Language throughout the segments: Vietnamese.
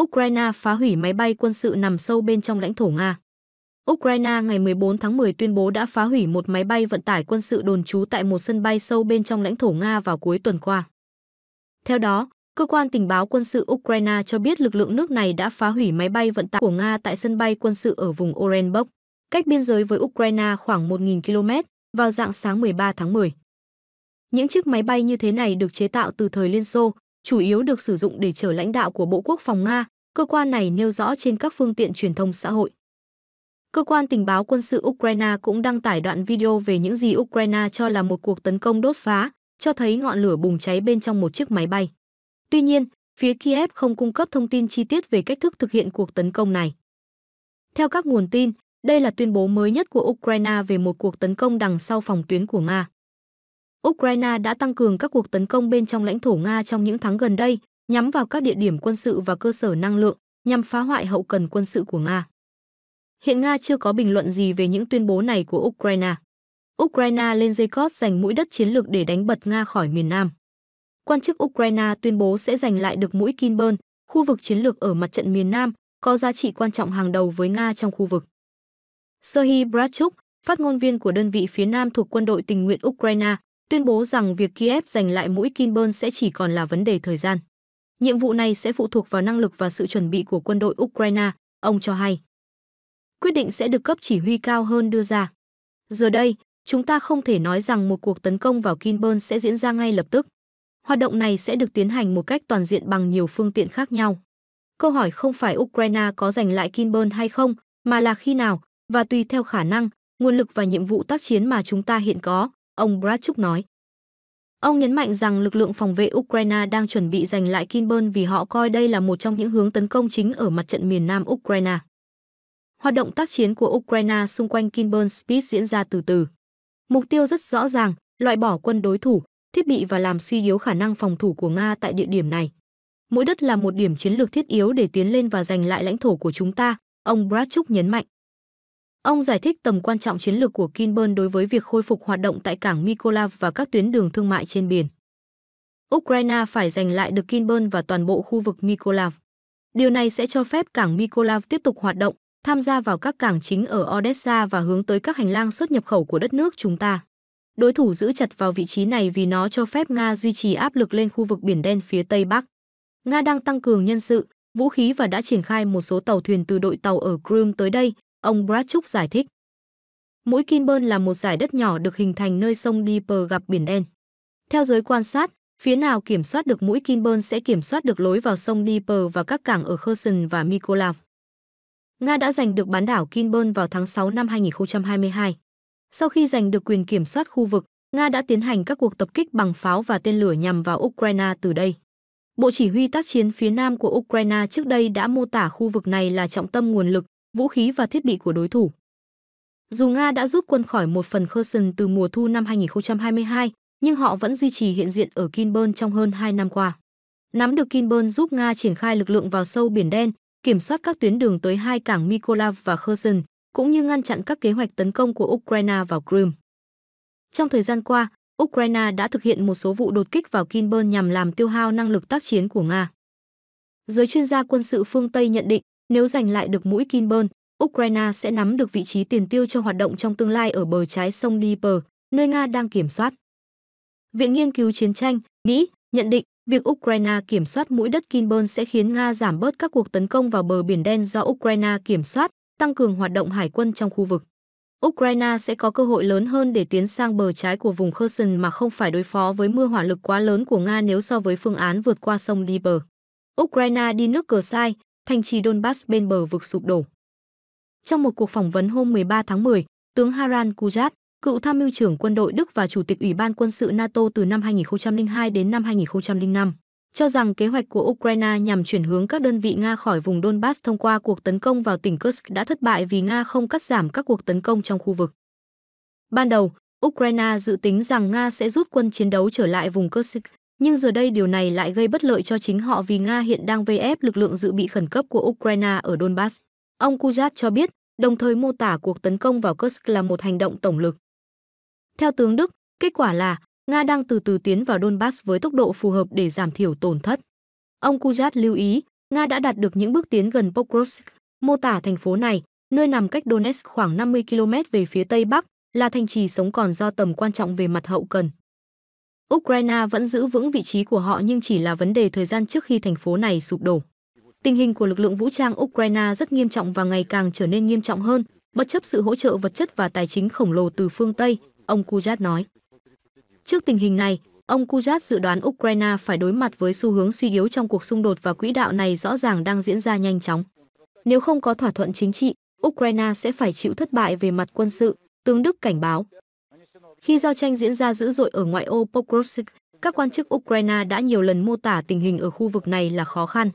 Ukraine phá hủy máy bay quân sự nằm sâu bên trong lãnh thổ Nga. Ukraine ngày 14 tháng 10 tuyên bố đã phá hủy một máy bay vận tải quân sự đồn trú tại một sân bay sâu bên trong lãnh thổ Nga vào cuối tuần qua. Theo đó, cơ quan tình báo quân sự Ukraine cho biết lực lượng nước này đã phá hủy máy bay vận tải của Nga tại sân bay quân sự ở vùng Orenburg, cách biên giới với Ukraine khoảng 1.000 km, vào dạng sáng 13 tháng 10. Những chiếc máy bay như thế này được chế tạo từ thời Liên Xô, chủ yếu được sử dụng để chở lãnh đạo của Bộ Quốc phòng Nga, cơ quan này nêu rõ trên các phương tiện truyền thông xã hội. Cơ quan tình báo quân sự Ukraine cũng đăng tải đoạn video về những gì Ukraine cho là một cuộc tấn công đốt phá, cho thấy ngọn lửa bùng cháy bên trong một chiếc máy bay. Tuy nhiên, phía Kiev không cung cấp thông tin chi tiết về cách thức thực hiện cuộc tấn công này. Theo các nguồn tin, đây là tuyên bố mới nhất của Ukraine về một cuộc tấn công đằng sau phòng tuyến của Nga. Ukraine đã tăng cường các cuộc tấn công bên trong lãnh thổ Nga trong những tháng gần đây, nhắm vào các địa điểm quân sự và cơ sở năng lượng, nhằm phá hoại hậu cần quân sự của Nga. Hiện Nga chưa có bình luận gì về những tuyên bố này của Ukraine. Ukraine lên dây cót giành mũi đất chiến lược để đánh bật Nga khỏi miền Nam. Quan chức Ukraine tuyên bố sẽ giành lại được mũi Kinburn, khu vực chiến lược ở mặt trận miền Nam, có giá trị quan trọng hàng đầu với Nga trong khu vực. Serhiy Bratchuk, phát ngôn viên của đơn vị phía Nam thuộc quân đội tình nguyện Ukraine, tuyên bố rằng việc Kiev giành lại mũi Kinbern sẽ chỉ còn là vấn đề thời gian. Nhiệm vụ này sẽ phụ thuộc vào năng lực và sự chuẩn bị của quân đội Ukraine, ông cho hay. Quyết định sẽ được cấp chỉ huy cao hơn đưa ra. Giờ đây, chúng ta không thể nói rằng một cuộc tấn công vào Kinbern sẽ diễn ra ngay lập tức. Hoạt động này sẽ được tiến hành một cách toàn diện bằng nhiều phương tiện khác nhau. Câu hỏi không phải Ukraine có giành lại Kinbern hay không, mà là khi nào, và tùy theo khả năng, nguồn lực và nhiệm vụ tác chiến mà chúng ta hiện có, ông Bradchuk nói. Ông nhấn mạnh rằng lực lượng phòng vệ Ukraine đang chuẩn bị giành lại Kinburn vì họ coi đây là một trong những hướng tấn công chính ở mặt trận miền nam Ukraine. Hoạt động tác chiến của Ukraine xung quanh Kinburn Spit diễn ra từ từ. Mục tiêu rất rõ ràng, loại bỏ quân đối thủ, thiết bị và làm suy yếu khả năng phòng thủ của Nga tại địa điểm này. Mỗi đất là một điểm chiến lược thiết yếu để tiến lên và giành lại lãnh thổ của chúng ta, ông Bradchuk nhấn mạnh. Ông giải thích tầm quan trọng chiến lược của Kinburn đối với việc khôi phục hoạt động tại cảng Mykolaiv và các tuyến đường thương mại trên biển. Ukraine phải giành lại được Kinburn và toàn bộ khu vực Mykolaiv. Điều này sẽ cho phép cảng Mykolaiv tiếp tục hoạt động, tham gia vào các cảng chính ở Odessa và hướng tới các hành lang xuất nhập khẩu của đất nước chúng ta. Đối thủ giữ chặt vào vị trí này vì nó cho phép Nga duy trì áp lực lên khu vực Biển Đen phía Tây Bắc. Nga đang tăng cường nhân sự, vũ khí và đã triển khai một số tàu thuyền từ đội tàu ở Crimea tới đây, ông Bradchuk giải thích. Mũi Kinburn là một giải đất nhỏ được hình thành nơi sông Dnieper gặp biển đen. Theo giới quan sát, phía nào kiểm soát được mũi Kinburn sẽ kiểm soát được lối vào sông Dnieper và các cảng ở Kherson và Mykolaiv. Nga đã giành được bán đảo Kinburn vào tháng 6 năm 2022. Sau khi giành được quyền kiểm soát khu vực, Nga đã tiến hành các cuộc tập kích bằng pháo và tên lửa nhằm vào Ukraine từ đây. Bộ Chỉ huy tác chiến phía Nam của Ukraine trước đây đã mô tả khu vực này là trọng tâm nguồn lực vũ khí và thiết bị của đối thủ. Dù Nga đã rút quân khỏi một phần Kherson từ mùa thu năm 2022, nhưng họ vẫn duy trì hiện diện ở Kinburn trong hơn 2 năm qua. Nắm được Kinburn giúp Nga triển khai lực lượng vào sâu Biển Đen, kiểm soát các tuyến đường tới hai cảng Mykolaiv và Kherson, cũng như ngăn chặn các kế hoạch tấn công của Ukraine vào Crimea. Trong thời gian qua, Ukraine đã thực hiện một số vụ đột kích vào Kinburn nhằm làm tiêu hao năng lực tác chiến của Nga. Giới chuyên gia quân sự phương Tây nhận định, nếu giành lại được mũi Kinburn, Ukraine sẽ nắm được vị trí tiền tiêu cho hoạt động trong tương lai ở bờ trái sông Dnieper, nơi Nga đang kiểm soát. Viện Nghiên cứu Chiến tranh, Mỹ, nhận định việc Ukraine kiểm soát mũi đất Kinburn sẽ khiến Nga giảm bớt các cuộc tấn công vào bờ biển đen do Ukraine kiểm soát, tăng cường hoạt động hải quân trong khu vực. Ukraine sẽ có cơ hội lớn hơn để tiến sang bờ trái của vùng Kherson mà không phải đối phó với mưa hỏa lực quá lớn của Nga nếu so với phương án vượt qua sông Dnieper. Ukraine đi nước cờ sai, thành trì Donbass bên bờ vực sụp đổ. Trong một cuộc phỏng vấn hôm 13 tháng 10, tướng Haran Kujat, cựu tham mưu trưởng quân đội Đức và chủ tịch Ủy ban quân sự NATO từ năm 2002 đến năm 2005, cho rằng kế hoạch của Ukraine nhằm chuyển hướng các đơn vị Nga khỏi vùng Donbass thông qua cuộc tấn công vào tỉnh Kursk đã thất bại vì Nga không cắt giảm các cuộc tấn công trong khu vực. Ban đầu, Ukraine dự tính rằng Nga sẽ rút quân chiến đấu trở lại vùng Kursk nhưng giờ đây điều này lại gây bất lợi cho chính họ vì Nga hiện đang vây ép lực lượng dự bị khẩn cấp của Ukraine ở Donbass. Ông Kujat cho biết, đồng thời mô tả cuộc tấn công vào Kursk là một hành động tổng lực. Theo tướng Đức, kết quả là Nga đang từ từ tiến vào Donbass với tốc độ phù hợp để giảm thiểu tổn thất. Ông Kujat lưu ý, Nga đã đạt được những bước tiến gần Pokrovsk, mô tả thành phố này, nơi nằm cách Donetsk khoảng 50 km về phía tây bắc, là thành trì sống còn do tầm quan trọng về mặt hậu cần. Ukraine vẫn giữ vững vị trí của họ nhưng chỉ là vấn đề thời gian trước khi thành phố này sụp đổ. Tình hình của lực lượng vũ trang Ukraine rất nghiêm trọng và ngày càng trở nên nghiêm trọng hơn, bất chấp sự hỗ trợ vật chất và tài chính khổng lồ từ phương Tây, ông Kujat nói. Trước tình hình này, ông Kujat dự đoán Ukraine phải đối mặt với xu hướng suy yếu trong cuộc xung đột và quỹ đạo này rõ ràng đang diễn ra nhanh chóng. Nếu không có thỏa thuận chính trị, Ukraine sẽ phải chịu thất bại về mặt quân sự, tướng Đức cảnh báo. Khi giao tranh diễn ra dữ dội ở ngoại ô Pokrovsk, các quan chức Ukraine đã nhiều lần mô tả tình hình ở khu vực này là khó khăn.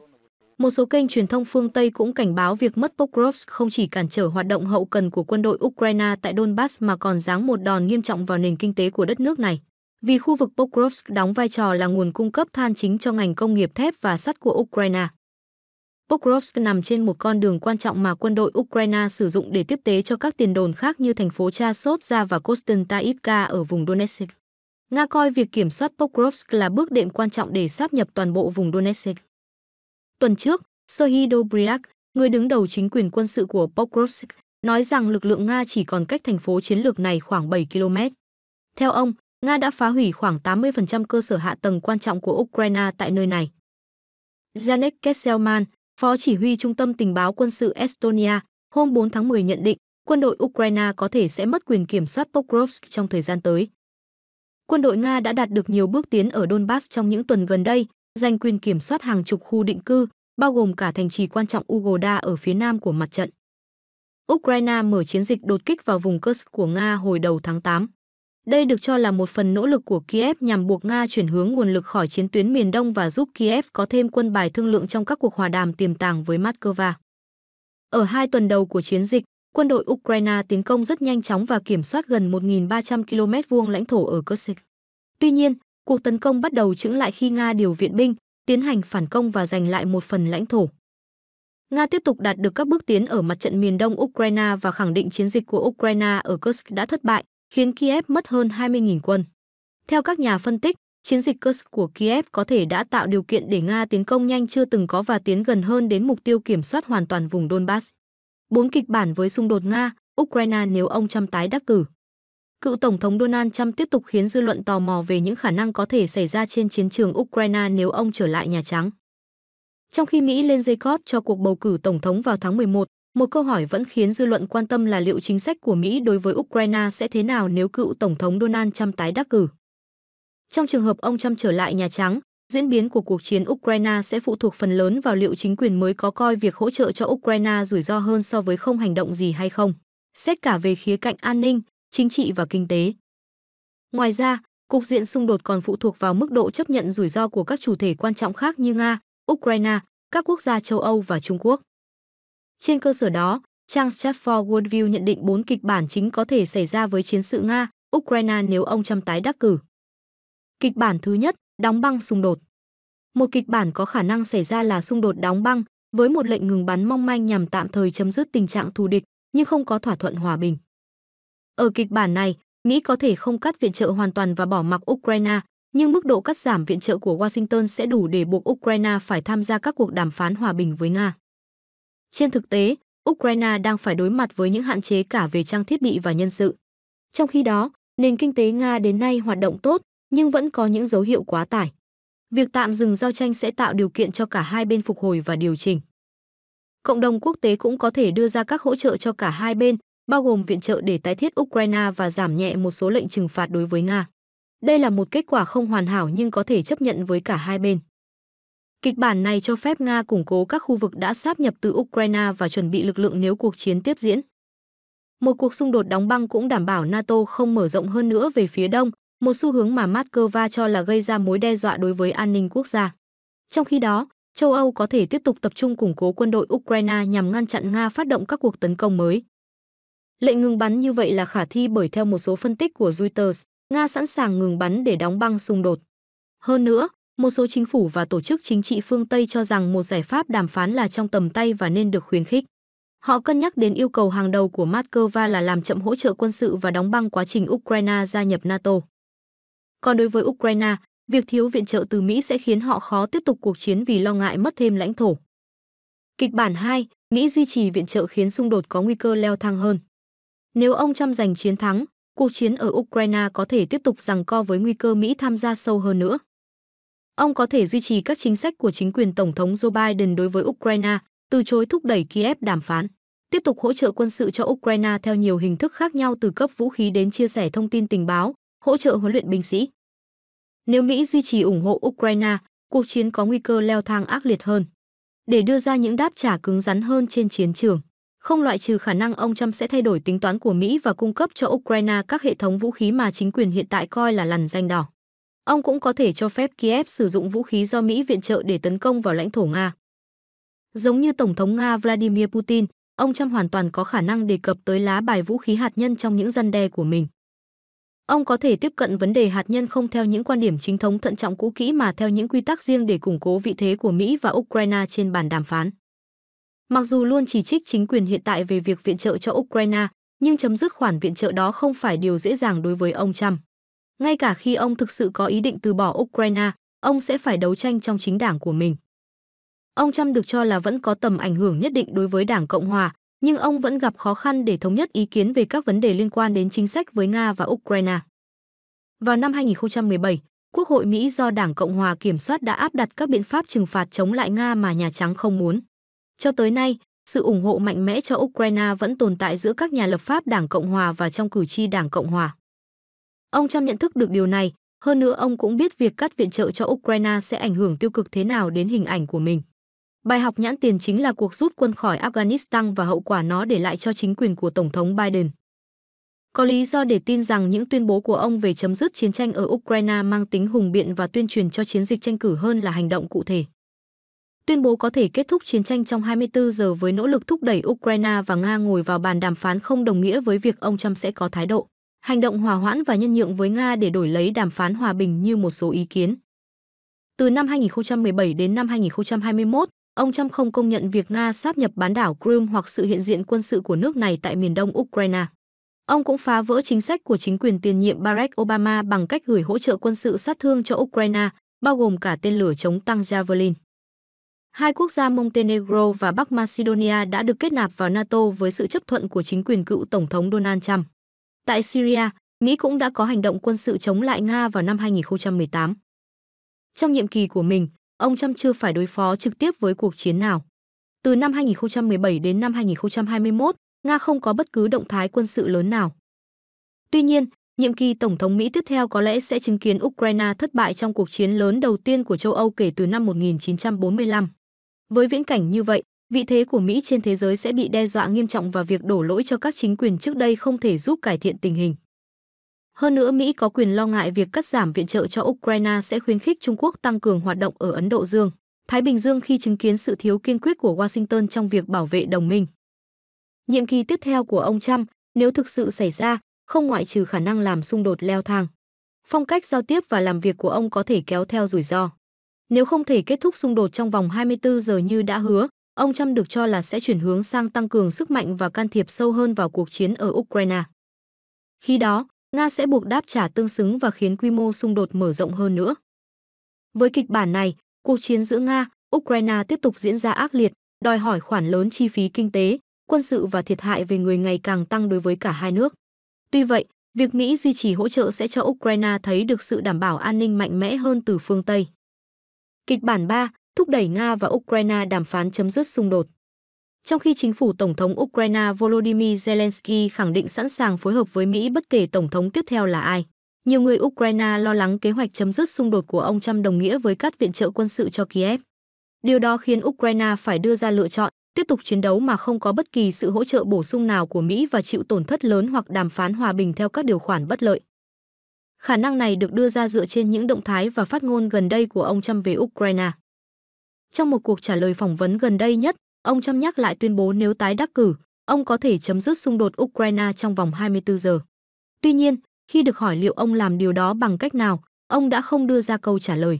Một số kênh truyền thông phương Tây cũng cảnh báo việc mất Pokrovsk không chỉ cản trở hoạt động hậu cần của quân đội Ukraine tại Donbass mà còn giáng một đòn nghiêm trọng vào nền kinh tế của đất nước này. Vì khu vực Pokrovsk đóng vai trò là nguồn cung cấp than chính cho ngành công nghiệp thép và sắt của Ukraine. Pokrovsk nằm trên một con đường quan trọng mà quân đội Ukraine sử dụng để tiếp tế cho các tiền đồn khác như thành phố Chasovka và Kostantaivka ở vùng Donetsk. Nga coi việc kiểm soát Pokrovsk là bước đệm quan trọng để sáp nhập toàn bộ vùng Donetsk. Tuần trước, Serhiy Dobryak, người đứng đầu chính quyền quân sự của Pokrovsk, nói rằng lực lượng Nga chỉ còn cách thành phố chiến lược này khoảng 7 km. Theo ông, Nga đã phá hủy khoảng 80% cơ sở hạ tầng quan trọng của Ukraine tại nơi này. Janek Kesselman, Phó chỉ huy Trung tâm Tình báo quân sự Estonia hôm 4 tháng 10 nhận định quân đội Ukraine có thể sẽ mất quyền kiểm soát Pokrovsk trong thời gian tới. Quân đội Nga đã đạt được nhiều bước tiến ở Donbass trong những tuần gần đây, giành quyền kiểm soát hàng chục khu định cư, bao gồm cả thành trì quan trọng Ugoda ở phía nam của mặt trận. Ukraine mở chiến dịch đột kích vào vùng Kursk của Nga hồi đầu tháng 8. Đây được cho là một phần nỗ lực của Kiev nhằm buộc Nga chuyển hướng nguồn lực khỏi chiến tuyến miền Đông và giúp Kiev có thêm quân bài thương lượng trong các cuộc hòa đàm tiềm tàng với Moscow. Ở hai tuần đầu của chiến dịch, quân đội Ukraine tiến công rất nhanh chóng và kiểm soát gần 1.300 km vuông lãnh thổ ở Kursk. Tuy nhiên, cuộc tấn công bắt đầu chững lại khi Nga điều viện binh, tiến hành phản công và giành lại một phần lãnh thổ. Nga tiếp tục đạt được các bước tiến ở mặt trận miền đông Ukraine và khẳng định chiến dịch của Ukraine ở Kursk đã thất bại, khiến Kiev mất hơn 20.000 quân. Theo các nhà phân tích, chiến dịch Kursk của Kiev có thể đã tạo điều kiện để Nga tiến công nhanh chưa từng có và tiến gần hơn đến mục tiêu kiểm soát hoàn toàn vùng Donbass. Bốn kịch bản với xung đột Nga, Ukraine nếu ông Trump tái đắc cử. Cựu Tổng thống Donald Trump tiếp tục khiến dư luận tò mò về những khả năng có thể xảy ra trên chiến trường Ukraine nếu ông trở lại Nhà Trắng. Trong khi Mỹ lên dây cót cho cuộc bầu cử Tổng thống vào tháng 11, một câu hỏi vẫn khiến dư luận quan tâm là liệu chính sách của Mỹ đối với Ukraine sẽ thế nào nếu cựu Tổng thống Donald Trump tái đắc cử. Trong trường hợp ông Trump trở lại Nhà Trắng, diễn biến của cuộc chiến Ukraine sẽ phụ thuộc phần lớn vào liệu chính quyền mới có coi việc hỗ trợ cho Ukraine rủi ro hơn so với không hành động gì hay không, xét cả về khía cạnh an ninh, chính trị và kinh tế. Ngoài ra, cục diện xung đột còn phụ thuộc vào mức độ chấp nhận rủi ro của các chủ thể quan trọng khác như Nga, Ukraine, các quốc gia châu Âu và Trung Quốc. Trên cơ sở đó, trang Stratfor Worldview nhận định bốn kịch bản chính có thể xảy ra với chiến sự Nga, Ukraine nếu ông Trump tái đắc cử. Kịch bản thứ nhất, đóng băng xung đột. Một kịch bản có khả năng xảy ra là xung đột đóng băng với một lệnh ngừng bắn mong manh nhằm tạm thời chấm dứt tình trạng thù địch nhưng không có thỏa thuận hòa bình. Ở kịch bản này, Mỹ có thể không cắt viện trợ hoàn toàn và bỏ mặc Ukraine, nhưng mức độ cắt giảm viện trợ của Washington sẽ đủ để buộc Ukraine phải tham gia các cuộc đàm phán hòa bình với Nga. Trên thực tế, Ukraine đang phải đối mặt với những hạn chế cả về trang thiết bị và nhân sự. Trong khi đó, nền kinh tế Nga đến nay hoạt động tốt nhưng vẫn có những dấu hiệu quá tải. Việc tạm dừng giao tranh sẽ tạo điều kiện cho cả hai bên phục hồi và điều chỉnh. Cộng đồng quốc tế cũng có thể đưa ra các hỗ trợ cho cả hai bên, bao gồm viện trợ để tái thiết Ukraine và giảm nhẹ một số lệnh trừng phạt đối với Nga. Đây là một kết quả không hoàn hảo nhưng có thể chấp nhận với cả hai bên. Kịch bản này cho phép Nga củng cố các khu vực đã sáp nhập từ Ukraine và chuẩn bị lực lượng nếu cuộc chiến tiếp diễn. Một cuộc xung đột đóng băng cũng đảm bảo NATO không mở rộng hơn nữa về phía đông, một xu hướng mà Moscow cho là gây ra mối đe dọa đối với an ninh quốc gia. Trong khi đó, châu Âu có thể tiếp tục tập trung củng cố quân đội Ukraine nhằm ngăn chặn Nga phát động các cuộc tấn công mới. Lệnh ngừng bắn như vậy là khả thi bởi theo một số phân tích của Reuters, Nga sẵn sàng ngừng bắn để đóng băng xung đột. Hơn nữa, một số chính phủ và tổ chức chính trị phương Tây cho rằng một giải pháp đàm phán là trong tầm tay và nên được khuyến khích. Họ cân nhắc đến yêu cầu hàng đầu của Moscow là làm chậm hỗ trợ quân sự và đóng băng quá trình Ukraine gia nhập NATO. Còn đối với Ukraine, việc thiếu viện trợ từ Mỹ sẽ khiến họ khó tiếp tục cuộc chiến vì lo ngại mất thêm lãnh thổ. Kịch bản 2, Mỹ duy trì viện trợ khiến xung đột có nguy cơ leo thang hơn. Nếu ông Trump giành chiến thắng, cuộc chiến ở Ukraine có thể tiếp tục rằng co với nguy cơ Mỹ tham gia sâu hơn nữa ông có thể duy trì các chính sách của chính quyền Tổng thống Joe Biden đối với Ukraine, từ chối thúc đẩy Kiev đàm phán, tiếp tục hỗ trợ quân sự cho Ukraine theo nhiều hình thức khác nhau từ cấp vũ khí đến chia sẻ thông tin tình báo, hỗ trợ huấn luyện binh sĩ. Nếu Mỹ duy trì ủng hộ Ukraine, cuộc chiến có nguy cơ leo thang ác liệt hơn. Để đưa ra những đáp trả cứng rắn hơn trên chiến trường, không loại trừ khả năng ông Trump sẽ thay đổi tính toán của Mỹ và cung cấp cho Ukraine các hệ thống vũ khí mà chính quyền hiện tại coi là lằn danh đỏ ông cũng có thể cho phép Kiev sử dụng vũ khí do Mỹ viện trợ để tấn công vào lãnh thổ Nga. Giống như Tổng thống Nga Vladimir Putin, ông Trump hoàn toàn có khả năng đề cập tới lá bài vũ khí hạt nhân trong những răn đe của mình. Ông có thể tiếp cận vấn đề hạt nhân không theo những quan điểm chính thống thận trọng cũ kỹ mà theo những quy tắc riêng để củng cố vị thế của Mỹ và Ukraine trên bàn đàm phán. Mặc dù luôn chỉ trích chính quyền hiện tại về việc viện trợ cho Ukraine, nhưng chấm dứt khoản viện trợ đó không phải điều dễ dàng đối với ông Trump. Ngay cả khi ông thực sự có ý định từ bỏ Ukraine, ông sẽ phải đấu tranh trong chính đảng của mình. Ông Trump được cho là vẫn có tầm ảnh hưởng nhất định đối với Đảng Cộng hòa, nhưng ông vẫn gặp khó khăn để thống nhất ý kiến về các vấn đề liên quan đến chính sách với Nga và Ukraine. Vào năm 2017, Quốc hội Mỹ do Đảng Cộng hòa kiểm soát đã áp đặt các biện pháp trừng phạt chống lại Nga mà Nhà Trắng không muốn. Cho tới nay, sự ủng hộ mạnh mẽ cho Ukraine vẫn tồn tại giữa các nhà lập pháp Đảng Cộng hòa và trong cử tri Đảng Cộng hòa. Ông Trump nhận thức được điều này, hơn nữa ông cũng biết việc cắt viện trợ cho Ukraine sẽ ảnh hưởng tiêu cực thế nào đến hình ảnh của mình. Bài học nhãn tiền chính là cuộc rút quân khỏi Afghanistan và hậu quả nó để lại cho chính quyền của Tổng thống Biden. Có lý do để tin rằng những tuyên bố của ông về chấm dứt chiến tranh ở Ukraine mang tính hùng biện và tuyên truyền cho chiến dịch tranh cử hơn là hành động cụ thể. Tuyên bố có thể kết thúc chiến tranh trong 24 giờ với nỗ lực thúc đẩy Ukraine và Nga ngồi vào bàn đàm phán không đồng nghĩa với việc ông Trump sẽ có thái độ hành động hòa hoãn và nhân nhượng với Nga để đổi lấy đàm phán hòa bình như một số ý kiến. Từ năm 2017 đến năm 2021, ông Trump không công nhận việc Nga sáp nhập bán đảo Crimea hoặc sự hiện diện quân sự của nước này tại miền đông Ukraine. Ông cũng phá vỡ chính sách của chính quyền tiền nhiệm Barack Obama bằng cách gửi hỗ trợ quân sự sát thương cho Ukraine, bao gồm cả tên lửa chống tăng Javelin. Hai quốc gia Montenegro và Bắc Macedonia đã được kết nạp vào NATO với sự chấp thuận của chính quyền cựu Tổng thống Donald Trump. Tại Syria, Mỹ cũng đã có hành động quân sự chống lại Nga vào năm 2018. Trong nhiệm kỳ của mình, ông Trump chưa phải đối phó trực tiếp với cuộc chiến nào. Từ năm 2017 đến năm 2021, Nga không có bất cứ động thái quân sự lớn nào. Tuy nhiên, nhiệm kỳ Tổng thống Mỹ tiếp theo có lẽ sẽ chứng kiến Ukraine thất bại trong cuộc chiến lớn đầu tiên của châu Âu kể từ năm 1945. Với viễn cảnh như vậy, vị thế của Mỹ trên thế giới sẽ bị đe dọa nghiêm trọng và việc đổ lỗi cho các chính quyền trước đây không thể giúp cải thiện tình hình. Hơn nữa, Mỹ có quyền lo ngại việc cắt giảm viện trợ cho Ukraine sẽ khuyến khích Trung Quốc tăng cường hoạt động ở Ấn Độ Dương, Thái Bình Dương khi chứng kiến sự thiếu kiên quyết của Washington trong việc bảo vệ đồng minh. Nhiệm kỳ tiếp theo của ông Trump, nếu thực sự xảy ra, không ngoại trừ khả năng làm xung đột leo thang. Phong cách giao tiếp và làm việc của ông có thể kéo theo rủi ro. Nếu không thể kết thúc xung đột trong vòng 24 giờ như đã hứa, ông Trump được cho là sẽ chuyển hướng sang tăng cường sức mạnh và can thiệp sâu hơn vào cuộc chiến ở Ukraine. Khi đó, Nga sẽ buộc đáp trả tương xứng và khiến quy mô xung đột mở rộng hơn nữa. Với kịch bản này, cuộc chiến giữa Nga, Ukraine tiếp tục diễn ra ác liệt, đòi hỏi khoản lớn chi phí kinh tế, quân sự và thiệt hại về người ngày càng tăng đối với cả hai nước. Tuy vậy, việc Mỹ duy trì hỗ trợ sẽ cho Ukraine thấy được sự đảm bảo an ninh mạnh mẽ hơn từ phương Tây. Kịch bản 3, thúc đẩy Nga và Ukraine đàm phán chấm dứt xung đột. Trong khi chính phủ Tổng thống Ukraine Volodymyr Zelensky khẳng định sẵn sàng phối hợp với Mỹ bất kể Tổng thống tiếp theo là ai, nhiều người Ukraine lo lắng kế hoạch chấm dứt xung đột của ông Trump đồng nghĩa với cắt viện trợ quân sự cho Kiev. Điều đó khiến Ukraine phải đưa ra lựa chọn tiếp tục chiến đấu mà không có bất kỳ sự hỗ trợ bổ sung nào của Mỹ và chịu tổn thất lớn hoặc đàm phán hòa bình theo các điều khoản bất lợi. Khả năng này được đưa ra dựa trên những động thái và phát ngôn gần đây của ông Trump về Ukraine. Trong một cuộc trả lời phỏng vấn gần đây nhất, ông Trump nhắc lại tuyên bố nếu tái đắc cử, ông có thể chấm dứt xung đột Ukraine trong vòng 24 giờ. Tuy nhiên, khi được hỏi liệu ông làm điều đó bằng cách nào, ông đã không đưa ra câu trả lời.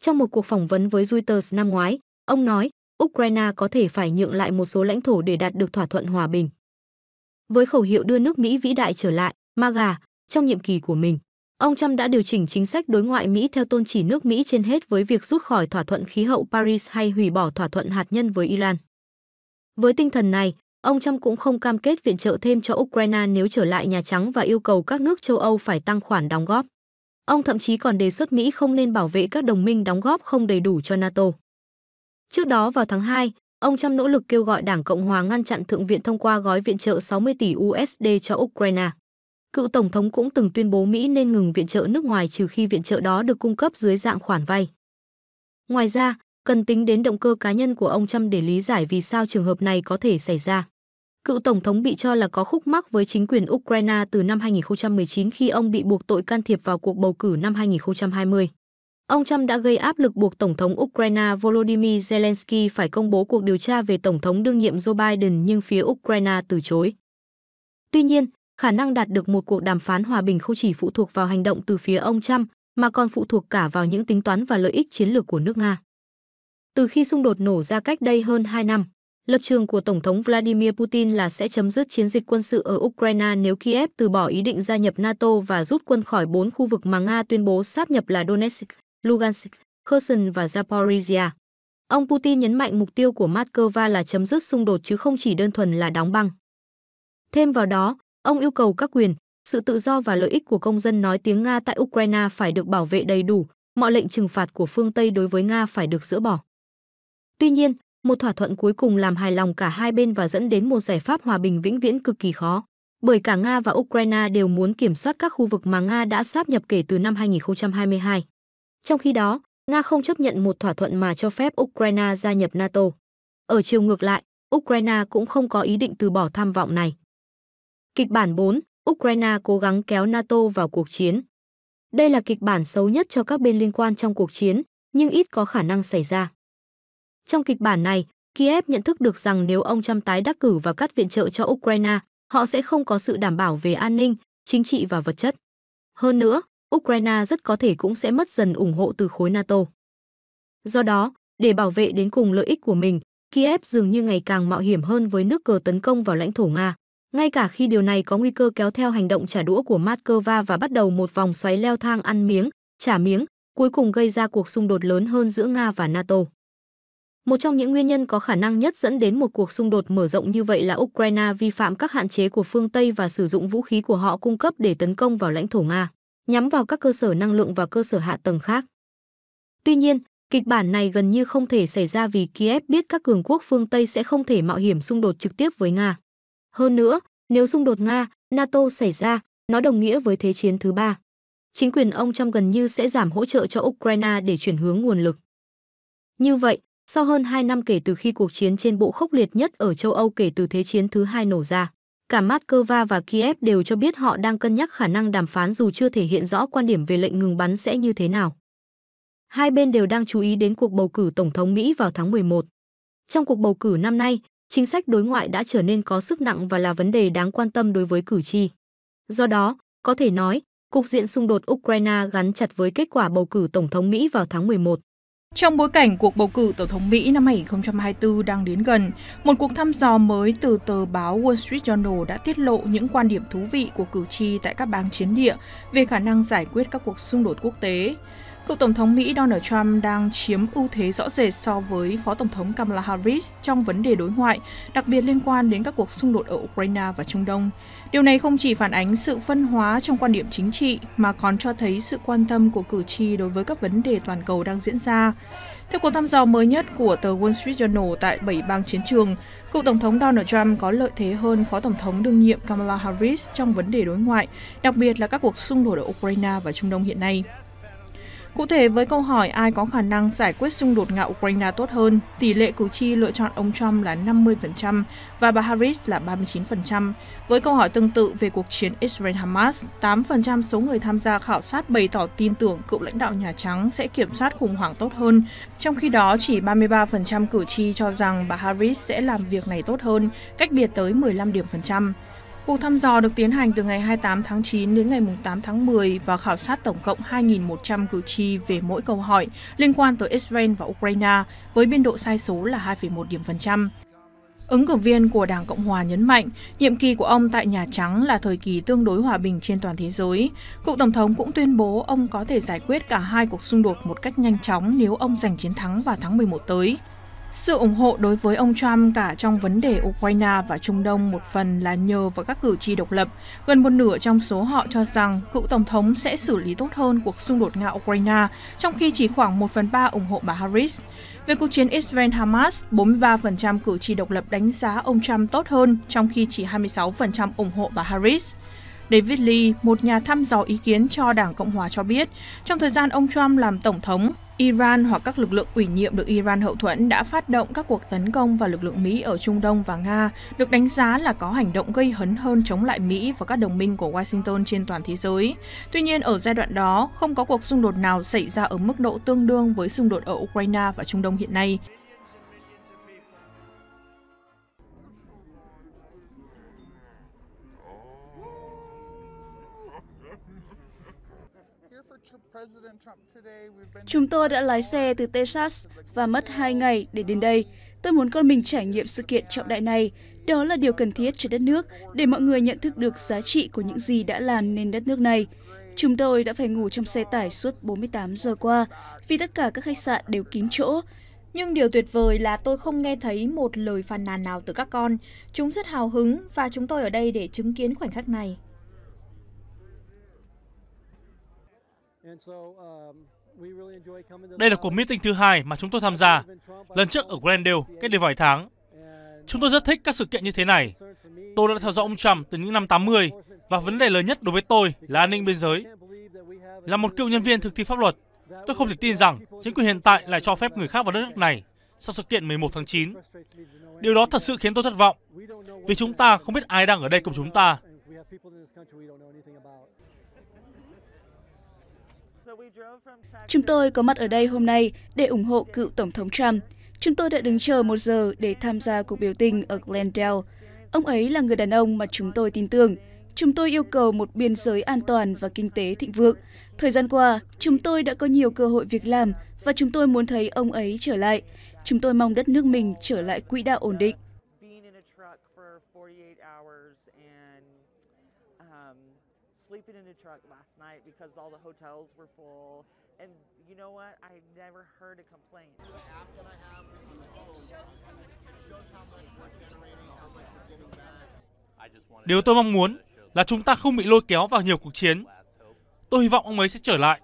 Trong một cuộc phỏng vấn với Reuters năm ngoái, ông nói Ukraine có thể phải nhượng lại một số lãnh thổ để đạt được thỏa thuận hòa bình. Với khẩu hiệu đưa nước Mỹ vĩ đại trở lại, MAGA, trong nhiệm kỳ của mình, Ông Trump đã điều chỉnh chính sách đối ngoại Mỹ theo tôn chỉ nước Mỹ trên hết với việc rút khỏi thỏa thuận khí hậu Paris hay hủy bỏ thỏa thuận hạt nhân với Iran. Với tinh thần này, ông Trump cũng không cam kết viện trợ thêm cho Ukraine nếu trở lại Nhà Trắng và yêu cầu các nước châu Âu phải tăng khoản đóng góp. Ông thậm chí còn đề xuất Mỹ không nên bảo vệ các đồng minh đóng góp không đầy đủ cho NATO. Trước đó vào tháng 2, ông Trump nỗ lực kêu gọi Đảng Cộng hòa ngăn chặn Thượng viện thông qua gói viện trợ 60 tỷ USD cho Ukraine cựu tổng thống cũng từng tuyên bố Mỹ nên ngừng viện trợ nước ngoài trừ khi viện trợ đó được cung cấp dưới dạng khoản vay. Ngoài ra, cần tính đến động cơ cá nhân của ông Trump để lý giải vì sao trường hợp này có thể xảy ra. Cựu tổng thống bị cho là có khúc mắc với chính quyền Ukraine từ năm 2019 khi ông bị buộc tội can thiệp vào cuộc bầu cử năm 2020. Ông Trump đã gây áp lực buộc Tổng thống Ukraine Volodymyr Zelensky phải công bố cuộc điều tra về Tổng thống đương nhiệm Joe Biden nhưng phía Ukraine từ chối. Tuy nhiên, khả năng đạt được một cuộc đàm phán hòa bình không chỉ phụ thuộc vào hành động từ phía ông Trump, mà còn phụ thuộc cả vào những tính toán và lợi ích chiến lược của nước Nga. Từ khi xung đột nổ ra cách đây hơn 2 năm, lập trường của Tổng thống Vladimir Putin là sẽ chấm dứt chiến dịch quân sự ở Ukraine nếu Kiev từ bỏ ý định gia nhập NATO và rút quân khỏi bốn khu vực mà Nga tuyên bố sáp nhập là Donetsk, Lugansk, Kherson và Zaporizhia. Ông Putin nhấn mạnh mục tiêu của Moscow là chấm dứt xung đột chứ không chỉ đơn thuần là đóng băng. Thêm vào đó, Ông yêu cầu các quyền, sự tự do và lợi ích của công dân nói tiếng Nga tại Ukraine phải được bảo vệ đầy đủ, mọi lệnh trừng phạt của phương Tây đối với Nga phải được dỡ bỏ. Tuy nhiên, một thỏa thuận cuối cùng làm hài lòng cả hai bên và dẫn đến một giải pháp hòa bình vĩnh viễn cực kỳ khó, bởi cả Nga và Ukraine đều muốn kiểm soát các khu vực mà Nga đã sáp nhập kể từ năm 2022. Trong khi đó, Nga không chấp nhận một thỏa thuận mà cho phép Ukraine gia nhập NATO. Ở chiều ngược lại, Ukraine cũng không có ý định từ bỏ tham vọng này. Kịch bản 4, Ukraine cố gắng kéo NATO vào cuộc chiến. Đây là kịch bản xấu nhất cho các bên liên quan trong cuộc chiến, nhưng ít có khả năng xảy ra. Trong kịch bản này, Kiev nhận thức được rằng nếu ông Trump tái đắc cử và cắt viện trợ cho Ukraine, họ sẽ không có sự đảm bảo về an ninh, chính trị và vật chất. Hơn nữa, Ukraine rất có thể cũng sẽ mất dần ủng hộ từ khối NATO. Do đó, để bảo vệ đến cùng lợi ích của mình, Kiev dường như ngày càng mạo hiểm hơn với nước cờ tấn công vào lãnh thổ Nga. Ngay cả khi điều này có nguy cơ kéo theo hành động trả đũa của Moscow và bắt đầu một vòng xoáy leo thang ăn miếng, trả miếng, cuối cùng gây ra cuộc xung đột lớn hơn giữa Nga và NATO. Một trong những nguyên nhân có khả năng nhất dẫn đến một cuộc xung đột mở rộng như vậy là Ukraine vi phạm các hạn chế của phương Tây và sử dụng vũ khí của họ cung cấp để tấn công vào lãnh thổ Nga, nhắm vào các cơ sở năng lượng và cơ sở hạ tầng khác. Tuy nhiên, kịch bản này gần như không thể xảy ra vì Kiev biết các cường quốc phương Tây sẽ không thể mạo hiểm xung đột trực tiếp với Nga. Hơn nữa, nếu xung đột Nga, NATO xảy ra, nó đồng nghĩa với thế chiến thứ ba. Chính quyền ông Trump gần như sẽ giảm hỗ trợ cho Ukraine để chuyển hướng nguồn lực. Như vậy, sau hơn 2 năm kể từ khi cuộc chiến trên bộ khốc liệt nhất ở châu Âu kể từ Thế chiến thứ hai nổ ra, cả Moscow và Kiev đều cho biết họ đang cân nhắc khả năng đàm phán dù chưa thể hiện rõ quan điểm về lệnh ngừng bắn sẽ như thế nào. Hai bên đều đang chú ý đến cuộc bầu cử tổng thống Mỹ vào tháng 11. Trong cuộc bầu cử năm nay, chính sách đối ngoại đã trở nên có sức nặng và là vấn đề đáng quan tâm đối với cử tri. Do đó, có thể nói, cục diện xung đột Ukraine gắn chặt với kết quả bầu cử Tổng thống Mỹ vào tháng 11. Trong bối cảnh cuộc bầu cử Tổng thống Mỹ năm 2024 đang đến gần, một cuộc thăm dò mới từ tờ báo Wall Street Journal đã tiết lộ những quan điểm thú vị của cử tri tại các bang chiến địa về khả năng giải quyết các cuộc xung đột quốc tế. Cựu Tổng thống Mỹ Donald Trump đang chiếm ưu thế rõ rệt so với Phó Tổng thống Kamala Harris trong vấn đề đối ngoại, đặc biệt liên quan đến các cuộc xung đột ở Ukraine và Trung Đông. Điều này không chỉ phản ánh sự phân hóa trong quan điểm chính trị, mà còn cho thấy sự quan tâm của cử tri đối với các vấn đề toàn cầu đang diễn ra. Theo cuộc thăm dò mới nhất của tờ Wall Street Journal tại 7 bang chiến trường, cựu Tổng thống Donald Trump có lợi thế hơn Phó Tổng thống đương nhiệm Kamala Harris trong vấn đề đối ngoại, đặc biệt là các cuộc xung đột ở Ukraine và Trung Đông hiện nay. Cụ thể với câu hỏi ai có khả năng giải quyết xung đột nga Ukraine tốt hơn, tỷ lệ cử tri lựa chọn ông Trump là 50% và bà Harris là 39%. Với câu hỏi tương tự về cuộc chiến Israel-Hamas, 8% số người tham gia khảo sát bày tỏ tin tưởng cựu lãnh đạo Nhà Trắng sẽ kiểm soát khủng hoảng tốt hơn, trong khi đó chỉ 33% cử tri cho rằng bà Harris sẽ làm việc này tốt hơn, cách biệt tới 15 điểm phần trăm. Cuộc thăm dò được tiến hành từ ngày 28 tháng 9 đến ngày 8 tháng 10 và khảo sát tổng cộng 2.100 cử tri về mỗi câu hỏi liên quan tới Israel và Ukraine với biên độ sai số là 2,1 điểm phần trăm. Ứng cử viên của Đảng Cộng Hòa nhấn mạnh, nhiệm kỳ của ông tại Nhà Trắng là thời kỳ tương đối hòa bình trên toàn thế giới. Cựu Tổng thống cũng tuyên bố ông có thể giải quyết cả hai cuộc xung đột một cách nhanh chóng nếu ông giành chiến thắng vào tháng 11 tới. Sự ủng hộ đối với ông Trump cả trong vấn đề Ukraine và Trung Đông một phần là nhờ vào các cử tri độc lập. Gần một nửa trong số họ cho rằng cựu Tổng thống sẽ xử lý tốt hơn cuộc xung đột Nga-Ukraine, trong khi chỉ khoảng 1 phần 3 ủng hộ bà Harris. Về cuộc chiến Israel-Hamas, 43% cử tri độc lập đánh giá ông Trump tốt hơn, trong khi chỉ 26% ủng hộ bà Harris. David Lee, một nhà thăm dò ý kiến cho Đảng Cộng hòa cho biết, trong thời gian ông Trump làm Tổng thống, Iran hoặc các lực lượng ủy nhiệm được Iran hậu thuẫn đã phát động các cuộc tấn công vào lực lượng Mỹ ở Trung Đông và Nga, được đánh giá là có hành động gây hấn hơn chống lại Mỹ và các đồng minh của Washington trên toàn thế giới. Tuy nhiên, ở giai đoạn đó, không có cuộc xung đột nào xảy ra ở mức độ tương đương với xung đột ở Ukraine và Trung Đông hiện nay. Chúng tôi đã lái xe từ Texas và mất 2 ngày để đến đây. Tôi muốn con mình trải nghiệm sự kiện trọng đại này. Đó là điều cần thiết cho đất nước để mọi người nhận thức được giá trị của những gì đã làm nên đất nước này. Chúng tôi đã phải ngủ trong xe tải suốt 48 giờ qua vì tất cả các khách sạn đều kín chỗ. Nhưng điều tuyệt vời là tôi không nghe thấy một lời phàn nàn nào từ các con. Chúng rất hào hứng và chúng tôi ở đây để chứng kiến khoảnh khắc này. Um, đây là cuộc meeting thứ hai mà chúng tôi tham gia, lần trước ở Glendale cách đây vài tháng. Chúng tôi rất thích các sự kiện như thế này. Tôi đã theo dõi ông Trump từ những năm 80 và vấn đề lớn nhất đối với tôi là an ninh biên giới. Là một cựu nhân viên thực thi pháp luật, tôi không thể tin rằng chính quyền hiện tại lại cho phép người khác vào đất nước này sau sự kiện 11 tháng 9. Điều đó thật sự khiến tôi thất vọng, vì chúng ta không biết ai đang ở đây cùng chúng ta. Chúng tôi có mặt ở đây hôm nay để ủng hộ cựu Tổng thống Trump. Chúng tôi đã đứng chờ một giờ để tham gia cuộc biểu tình ở Glendale. Ông ấy là người đàn ông mà chúng tôi tin tưởng. Chúng tôi yêu cầu một biên giới an toàn và kinh tế thịnh vượng. Thời gian qua, chúng tôi đã có nhiều cơ hội việc làm và chúng tôi muốn thấy ông ấy trở lại. Chúng tôi mong đất nước mình trở lại quỹ đạo ổn định sleeping in a truck last night because all the hotels were full. And you know what? I never heard a complaint. The app that I have on the phone, it shows how much we're generating, how much we're giving back. Điều tôi mong muốn là chúng ta không bị lôi kéo vào nhiều cuộc chiến. Tôi hy vọng ông ấy sẽ trở lại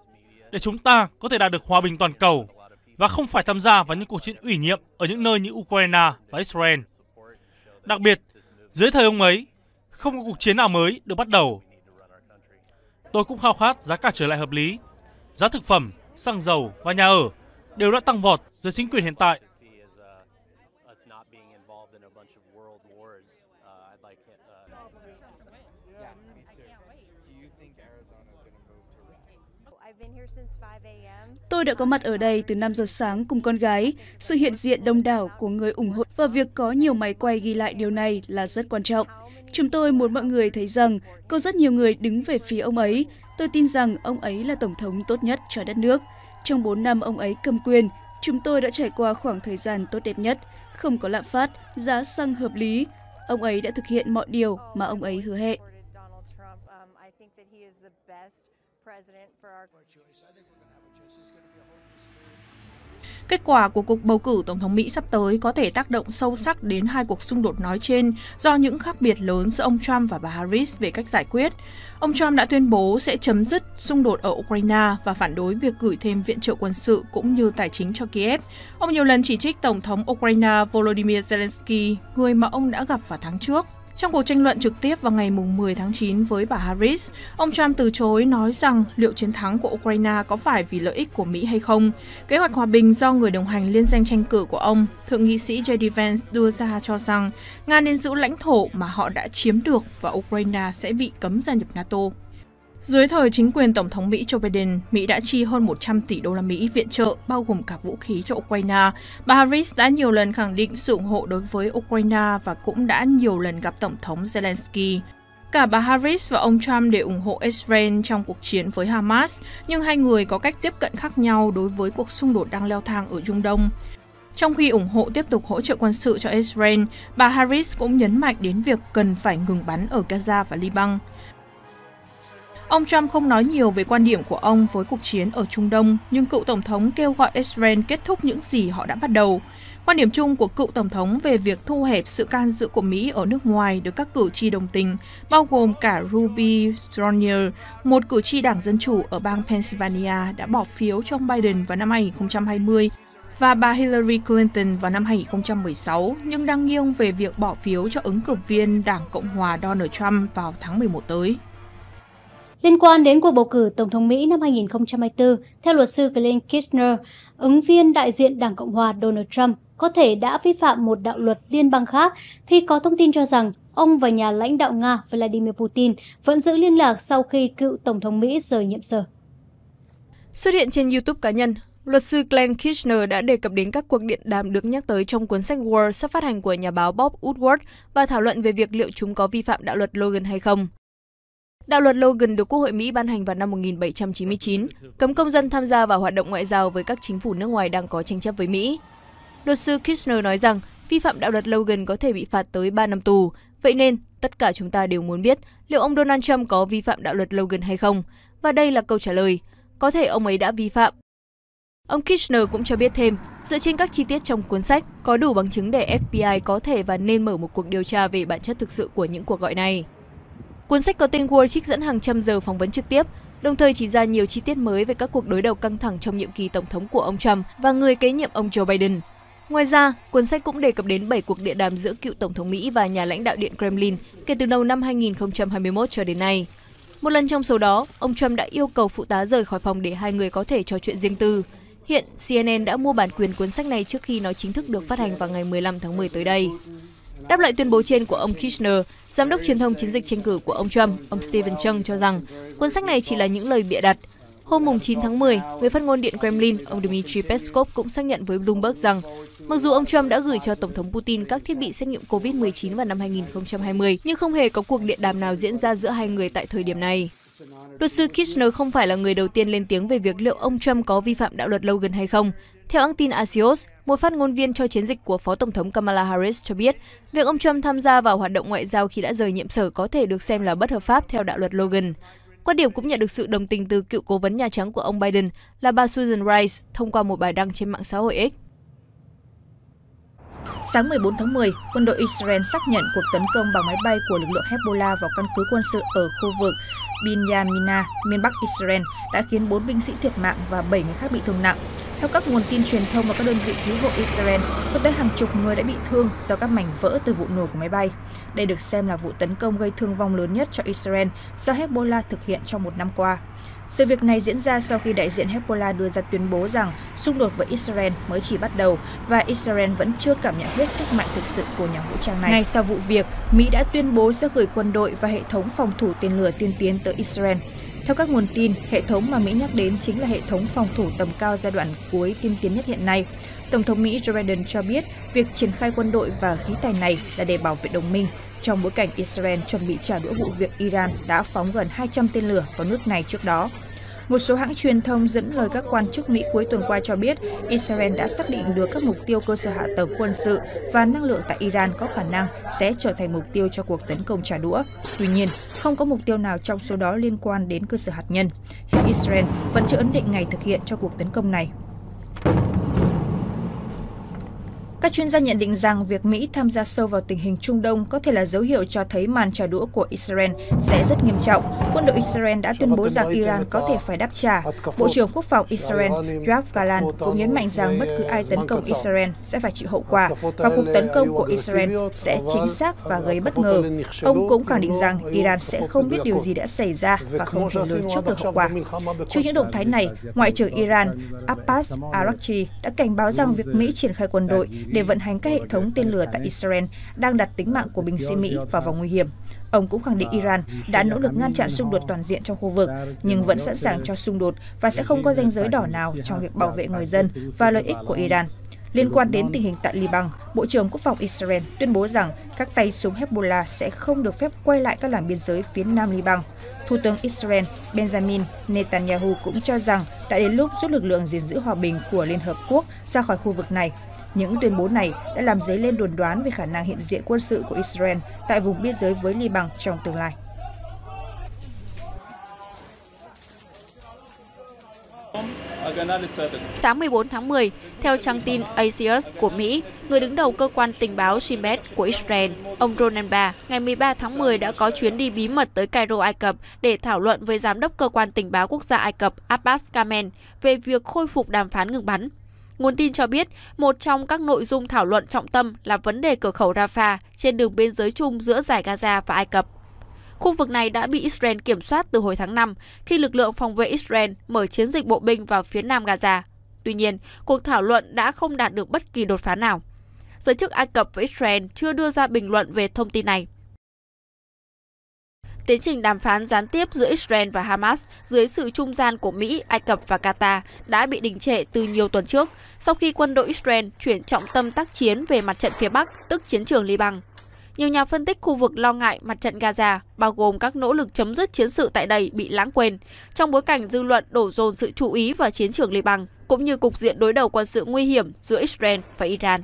để chúng ta có thể đạt được hòa bình toàn cầu và không phải tham gia vào những cuộc chiến ủy nhiệm ở những nơi như Ukraine và Israel. Đặc biệt, dưới thời ông ấy, không có cuộc chiến nào mới được bắt đầu tôi cũng khao khát giá cả trở lại hợp lý. Giá thực phẩm, xăng dầu và nhà ở đều đã tăng vọt dưới chính quyền hiện tại Tôi đã có mặt ở đây từ 5 giờ sáng cùng con gái. Sự hiện diện đông đảo của người ủng hộ và việc có nhiều máy quay ghi lại điều này là rất quan trọng. Chúng tôi muốn mọi người thấy rằng có rất nhiều người đứng về phía ông ấy. Tôi tin rằng ông ấy là tổng thống tốt nhất cho đất nước. Trong 4 năm ông ấy cầm quyền, chúng tôi đã trải qua khoảng thời gian tốt đẹp nhất, không có lạm phát, giá xăng hợp lý. Ông ấy đã thực hiện mọi điều mà ông ấy hứa hẹn. Kết quả của cuộc bầu cử Tổng thống Mỹ sắp tới có thể tác động sâu sắc đến hai cuộc xung đột nói trên do những khác biệt lớn giữa ông Trump và bà Harris về cách giải quyết. Ông Trump đã tuyên bố sẽ chấm dứt xung đột ở Ukraine và phản đối việc gửi thêm viện trợ quân sự cũng như tài chính cho Kiev. Ông nhiều lần chỉ trích Tổng thống Ukraine Volodymyr Zelensky, người mà ông đã gặp vào tháng trước. Trong cuộc tranh luận trực tiếp vào ngày 10 tháng 9 với bà Harris, ông Trump từ chối nói rằng liệu chiến thắng của Ukraine có phải vì lợi ích của Mỹ hay không. Kế hoạch hòa bình do người đồng hành liên danh tranh cử của ông, Thượng nghị sĩ J.D. Vance đưa ra cho rằng Nga nên giữ lãnh thổ mà họ đã chiếm được và Ukraine sẽ bị cấm gia nhập NATO. Dưới thời chính quyền Tổng thống Mỹ Joe Biden, Mỹ đã chi hơn 100 tỷ đô la Mỹ viện trợ, bao gồm cả vũ khí cho Ukraine. Bà Harris đã nhiều lần khẳng định sự ủng hộ đối với Ukraine và cũng đã nhiều lần gặp Tổng thống Zelensky. Cả bà Harris và ông Trump đều ủng hộ Israel trong cuộc chiến với Hamas, nhưng hai người có cách tiếp cận khác nhau đối với cuộc xung đột đang leo thang ở Trung Đông. Trong khi ủng hộ tiếp tục hỗ trợ quân sự cho Israel, bà Harris cũng nhấn mạnh đến việc cần phải ngừng bắn ở Gaza và Liban. Ông Trump không nói nhiều về quan điểm của ông với cuộc chiến ở Trung Đông, nhưng cựu Tổng thống kêu gọi Israel kết thúc những gì họ đã bắt đầu. Quan điểm chung của cựu Tổng thống về việc thu hẹp sự can dự của Mỹ ở nước ngoài được các cử tri đồng tình, bao gồm cả Ruby Stronger, một cử tri đảng Dân Chủ ở bang Pennsylvania đã bỏ phiếu cho ông Biden vào năm 2020 và bà Hillary Clinton vào năm 2016, nhưng đang nghiêng về việc bỏ phiếu cho ứng cử viên Đảng Cộng hòa Donald Trump vào tháng 11 tới. Liên quan đến cuộc bầu cử Tổng thống Mỹ năm 2024, theo luật sư Glenn Kirchner, ứng viên đại diện Đảng Cộng hòa Donald Trump có thể đã vi phạm một đạo luật liên bang khác khi có thông tin cho rằng ông và nhà lãnh đạo Nga Vladimir Putin vẫn giữ liên lạc sau khi cựu Tổng thống Mỹ rời nhiệm sở. Xuất hiện trên YouTube cá nhân, luật sư Glenn Kirchner đã đề cập đến các cuộc điện đàm được nhắc tới trong cuốn sách World sắp phát hành của nhà báo Bob Woodward và thảo luận về việc liệu chúng có vi phạm đạo luật Logan hay không. Đạo luật Logan được Quốc hội Mỹ ban hành vào năm 1799, cấm công dân tham gia vào hoạt động ngoại giao với các chính phủ nước ngoài đang có tranh chấp với Mỹ. Luật sư Kirchner nói rằng vi phạm đạo luật Logan có thể bị phạt tới 3 năm tù, vậy nên tất cả chúng ta đều muốn biết liệu ông Donald Trump có vi phạm đạo luật Logan hay không. Và đây là câu trả lời, có thể ông ấy đã vi phạm. Ông Kirchner cũng cho biết thêm, dựa trên các chi tiết trong cuốn sách, có đủ bằng chứng để FBI có thể và nên mở một cuộc điều tra về bản chất thực sự của những cuộc gọi này. Cuốn sách có tên War trích dẫn hàng trăm giờ phỏng vấn trực tiếp, đồng thời chỉ ra nhiều chi tiết mới về các cuộc đối đầu căng thẳng trong nhiệm kỳ tổng thống của ông Trump và người kế nhiệm ông Joe Biden. Ngoài ra, cuốn sách cũng đề cập đến 7 cuộc điện đàm giữa cựu Tổng thống Mỹ và nhà lãnh đạo Điện Kremlin kể từ đầu năm 2021 cho đến nay. Một lần trong số đó, ông Trump đã yêu cầu phụ tá rời khỏi phòng để hai người có thể trò chuyện riêng tư. Hiện, CNN đã mua bản quyền cuốn sách này trước khi nó chính thức được phát hành vào ngày 15 tháng 10 tới đây. Đáp lại tuyên bố trên của ông Kirchner, giám đốc truyền thông chiến dịch tranh cử của ông Trump, ông Stephen Chung cho rằng cuốn sách này chỉ là những lời bịa đặt. Hôm 9 tháng 10, người phát ngôn Điện Kremlin, ông Dmitry Peskov cũng xác nhận với Bloomberg rằng mặc dù ông Trump đã gửi cho Tổng thống Putin các thiết bị xét nghiệm COVID-19 vào năm 2020, nhưng không hề có cuộc điện đàm nào diễn ra giữa hai người tại thời điểm này. Luật sư Kirchner không phải là người đầu tiên lên tiếng về việc liệu ông Trump có vi phạm đạo luật Logan hay không. Theo hãng tin Axios, một phát ngôn viên cho chiến dịch của Phó Tổng thống Kamala Harris cho biết, việc ông Trump tham gia vào hoạt động ngoại giao khi đã rời nhiệm sở có thể được xem là bất hợp pháp theo đạo luật Logan. Quan điểm cũng nhận được sự đồng tình từ cựu cố vấn Nhà Trắng của ông Biden là bà Susan Rice thông qua một bài đăng trên mạng xã hội X. Sáng 14 tháng 10, quân đội Israel xác nhận cuộc tấn công bằng máy bay của lực lượng Hezbollah vào căn cứ quân sự ở khu vực Bin Yamina, miền Bắc Israel đã khiến 4 binh sĩ thiệt mạng và 7 người khác bị thương nặng. Theo các nguồn tin truyền thông và các đơn vị cứu hộ Israel, có tới hàng chục người đã bị thương do các mảnh vỡ từ vụ nổ của máy bay. Đây được xem là vụ tấn công gây thương vong lớn nhất cho Israel do Hezbollah thực hiện trong một năm qua. Sự việc này diễn ra sau khi đại diện Hezbollah đưa ra tuyên bố rằng xung đột với Israel mới chỉ bắt đầu và Israel vẫn chưa cảm nhận hết sức mạnh thực sự của nhóm vũ trang này. Ngay sau vụ việc, Mỹ đã tuyên bố sẽ gửi quân đội và hệ thống phòng thủ tên lửa tiên tiến tới Israel theo các nguồn tin, hệ thống mà Mỹ nhắc đến chính là hệ thống phòng thủ tầm cao giai đoạn cuối tiên tiến nhất hiện nay. Tổng thống Mỹ Joe Biden cho biết việc triển khai quân đội và khí tài này là để bảo vệ đồng minh trong bối cảnh Israel chuẩn bị trả đũa vụ việc Iran đã phóng gần 200 tên lửa vào nước này trước đó. Một số hãng truyền thông dẫn lời các quan chức Mỹ cuối tuần qua cho biết Israel đã xác định được các mục tiêu cơ sở hạ tầng quân sự và năng lượng tại Iran có khả năng sẽ trở thành mục tiêu cho cuộc tấn công trả đũa. Tuy nhiên, không có mục tiêu nào trong số đó liên quan đến cơ sở hạt nhân. Hiện Israel vẫn chưa ấn định ngày thực hiện cho cuộc tấn công này. Các chuyên gia nhận định rằng việc Mỹ tham gia sâu vào tình hình Trung Đông có thể là dấu hiệu cho thấy màn trả đũa của Israel sẽ rất nghiêm trọng. Quân đội Israel đã tuyên bố rằng Iran có thể phải đáp trả. Bộ trưởng Quốc phòng Israel Yoav Galan cũng nhấn mạnh rằng bất cứ ai tấn công Israel sẽ phải chịu hậu quả và cuộc tấn công của Israel sẽ chính xác và gây bất ngờ. Ông cũng khẳng định rằng Iran sẽ không biết điều gì đã xảy ra và không thể lường trước được hậu quả. Trước những động thái này, Ngoại trưởng Iran Abbas Araghchi đã cảnh báo rằng việc Mỹ triển khai quân đội để vận hành các hệ thống tên lửa tại Israel đang đặt tính mạng của binh sĩ Mỹ vào vòng nguy hiểm. Ông cũng khẳng định Iran đã nỗ lực ngăn chặn xung đột toàn diện trong khu vực, nhưng vẫn sẵn sàng cho xung đột và sẽ không có ranh giới đỏ nào trong việc bảo vệ người dân và lợi ích của Iran. Liên quan đến tình hình tại Liban, Bộ trưởng Quốc phòng Israel tuyên bố rằng các tay súng Hezbollah sẽ không được phép quay lại các làn biên giới phía nam Liban. Thủ tướng Israel Benjamin Netanyahu cũng cho rằng đã đến lúc rút lực lượng gìn giữ hòa bình của Liên Hợp Quốc ra khỏi khu vực này những tuyên bố này đã làm dấy lên đồn đoán về khả năng hiện diện quân sự của Israel tại vùng biên giới với Liban trong tương lai. Sáng 14 tháng 10, theo trang tin Axios của Mỹ, người đứng đầu cơ quan tình báo Shimet của Israel, ông Ronan Ba, ngày 13 tháng 10 đã có chuyến đi bí mật tới Cairo, Ai Cập để thảo luận với Giám đốc Cơ quan Tình báo Quốc gia Ai Cập Abbas Kamen về việc khôi phục đàm phán ngừng bắn. Nguồn tin cho biết, một trong các nội dung thảo luận trọng tâm là vấn đề cửa khẩu Rafah trên đường biên giới chung giữa giải Gaza và Ai Cập. Khu vực này đã bị Israel kiểm soát từ hồi tháng 5 khi lực lượng phòng vệ Israel mở chiến dịch bộ binh vào phía nam Gaza. Tuy nhiên, cuộc thảo luận đã không đạt được bất kỳ đột phá nào. Giới chức Ai Cập và Israel chưa đưa ra bình luận về thông tin này. Tiến trình đàm phán gián tiếp giữa Israel và Hamas dưới sự trung gian của Mỹ, Ai Cập và Qatar đã bị đình trệ từ nhiều tuần trước sau khi quân đội Israel chuyển trọng tâm tác chiến về mặt trận phía Bắc, tức chiến trường Liban. Nhiều nhà phân tích khu vực lo ngại mặt trận Gaza, bao gồm các nỗ lực chấm dứt chiến sự tại đây bị lãng quên, trong bối cảnh dư luận đổ dồn sự chú ý vào chiến trường Liban, cũng như cục diện đối đầu quân sự nguy hiểm giữa Israel và Iran.